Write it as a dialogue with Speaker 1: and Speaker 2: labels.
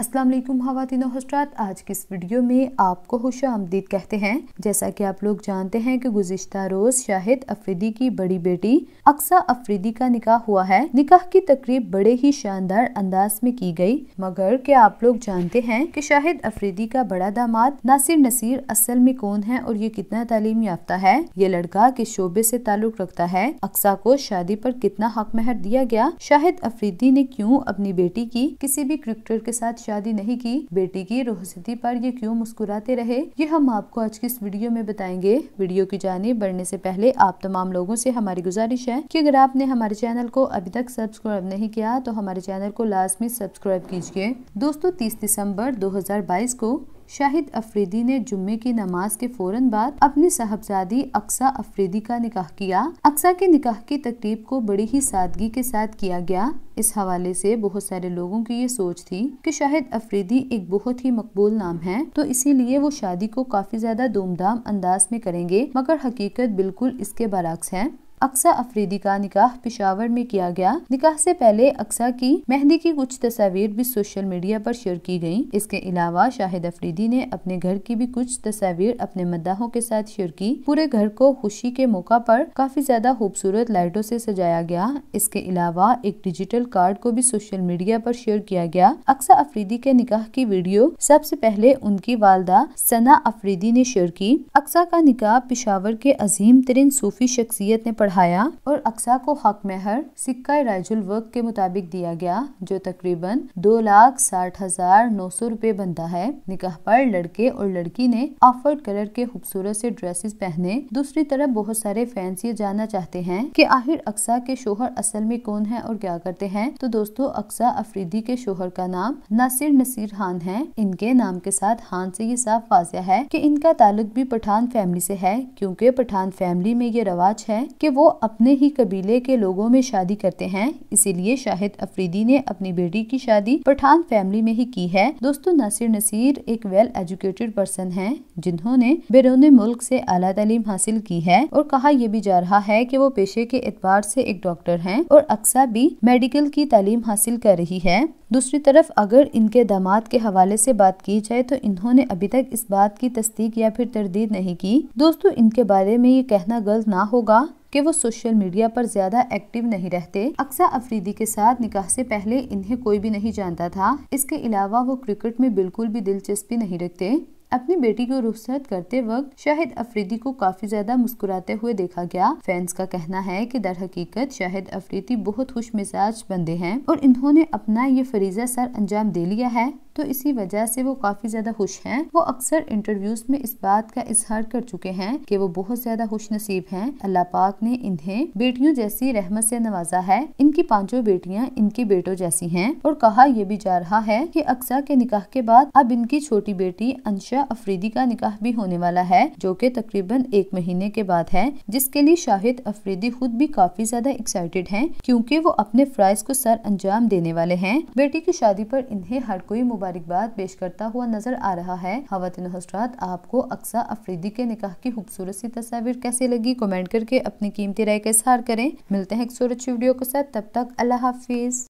Speaker 1: असलम खातिन हजरात आज की इस वीडियो में आपको खुश आमदीद कहते हैं जैसा कि आप लोग जानते हैं कि गुजशत रोज शाहिद अफरीदी की बड़ी बेटी अक्सा अफरीदी का निकाह हुआ है निकाह की तकरीब बड़े ही शानदार अंदाज में की गई मगर क्या आप लोग जानते हैं कि शाहिद अफरीदी का बड़ा दामाद नासिर नसीर असल में कौन है और ये कितना तालीम याफ्ता है ये लड़का किस शोबे ऐसी ताल्लुक रखता है अक्सा को शादी आरोप कितना हक महर दिया गया शाहिद अफरीदी ने क्यूँ अपनी बेटी की किसी भी क्रिकेटर के साथ शादी नहीं की बेटी की रोहसिती पर ये क्यों मुस्कुराते रहे ये हम आपको आज की इस वीडियो में बताएंगे वीडियो की जाने बढ़ने से पहले आप तमाम लोगों से हमारी गुजारिश है कि अगर आपने हमारे चैनल को अभी तक सब्सक्राइब नहीं किया तो हमारे चैनल को लाजमी सब्सक्राइब कीजिए दोस्तों तीस दिसम्बर दो को शाहिद अफरीदी ने जुम्मे की नमाज के फौरन बाद अपनी साहबजादी अक्सा अफरीदी का निकाह किया अक्सा के निकाह की तकरीब को बड़ी ही सादगी के साथ किया गया इस हवाले से बहुत सारे लोगों की ये सोच थी कि शाहिद अफरीदी एक बहुत ही मकबूल नाम है तो इसीलिए वो शादी को काफी ज्यादा धूमधाम अंदाज में करेंगे मगर हकीकत बिल्कुल इसके बरक्स है अक्सा अफरीदी का निकाह पिशावर में किया गया निकाह से पहले अक्सा की मेहंदी की कुछ तस्वीर भी सोशल मीडिया पर शेयर की गयी इसके अलावा शाहिद अफरीदी ने अपने घर की भी कुछ तस्वीर अपने मद्दाहों के साथ शेयर की पूरे घर को खुशी के मौका पर काफी ज्यादा खूबसूरत लाइटों से सजाया गया इसके अलावा एक डिजिटल कार्ड को भी सोशल मीडिया पर शेयर किया गया अक्सा अफरीदी के निकाह की वीडियो सबसे पहले उनकी वालदा सना अफरीदी ने शेयर की अक्सा का निकाह पिशावर के अजीम तरीन सूफी शख्सियत ने पढ़ा बढ़ाया और अक्सा को हक मेहर सिक्का राजुल वर्क के मुताबिक दिया गया जो तकरीबन दो लाख साठ हजार नौ सौ रूपए बनता है निकाह पर लड़के और लड़की ने ऑफर्ड कलर के खूबसूरत से ड्रेसेस पहने दूसरी तरफ बहुत सारे फैंस ये जानना चाहते हैं कि आखिर अक्सा के शोहर असल में कौन है और क्या करते हैं तो दोस्तों अक्सा अफरीदी के शोहर का नाम नासिर नसीर खान है इनके नाम के साथ खान से ये साफ वाजिया है कि इनका ताल्लुक भी पठान फैमिली से है क्योंकि पठान फैमिली में ये रवाज है कि वो अपने ही कबीले के लोगों में शादी करते हैं इसीलिए शाहिद अफरीदी ने अपनी बेटी की शादी पठान फैमिली में ही की है दोस्तों नासिर नसीर एक वेल एजुकेटेड पर्सन है जिन्होंने बैरून मुल्क से अला तलीम हासिल की है और कहा यह भी जा रहा है की वो पेशे के एतबार से एक डॉक्टर है और अक्सा भी मेडिकल की तालीम हासिल कर रही है दूसरी तरफ अगर इनके दामाद के हवाले से बात की जाए तो इन्होंने अभी तक इस बात की तस्दीक या फिर तरदीद नहीं की दोस्तों इनके बारे में ये कहना गलत ना होगा कि वो सोशल मीडिया पर ज्यादा एक्टिव नहीं रहते अक्सा अफरीदी के साथ निकाह से पहले इन्हें कोई भी नहीं जानता था इसके अलावा वो क्रिकेट में बिल्कुल भी दिलचस्पी नहीं रखते अपनी बेटी को रुखसत करते वक्त शाहिद अफरीदी को काफी ज्यादा मुस्कुराते हुए देखा गया फैंस का कहना है कि दर हकीकत शाहिद अफरीदी बहुत खुश मिजाज बंदे हैं और इन्होंने अपना ये फरीजा सर अंजाम दे लिया है तो इसी वजह से वो काफी ज्यादा खुश हैं वो अक्सर इंटरव्यूज में इस बात का इजहार कर चुके हैं कि वो बहुत ज्यादा खुश नसीब है अल्लाह पाक ने इन्हें बेटियों जैसी रहमत से नवाजा है इनकी पांचों बेटियां इनके बेटों जैसी हैं और कहा यह भी जा रहा है कि अक्सा के निकाह के बाद अब इनकी छोटी बेटी अंशा अफरीदी का निकाह भी होने वाला है जो कि तकरीबन एक महीने के बाद है जिसके लिए शाहिद अफरीदी खुद भी काफी ज्यादा एक्साइटेड हैं क्योंकि वो अपने फ्राइज को सर अंजाम देने वाले हैं बेटी की शादी पर इन्हें हर कोई मोबाइल बात पेश करता हुआ नजर आ रहा है खातिन हजरात आपको अक्सा अफरीदी के निकाह की खूबसूरत सी तस्वीर कैसे लगी कमेंट करके अपनी कीमती राय का इजहार करें मिलते हैं एक सूरज वीडियो के साथ तब तक अल्लाह हाफिज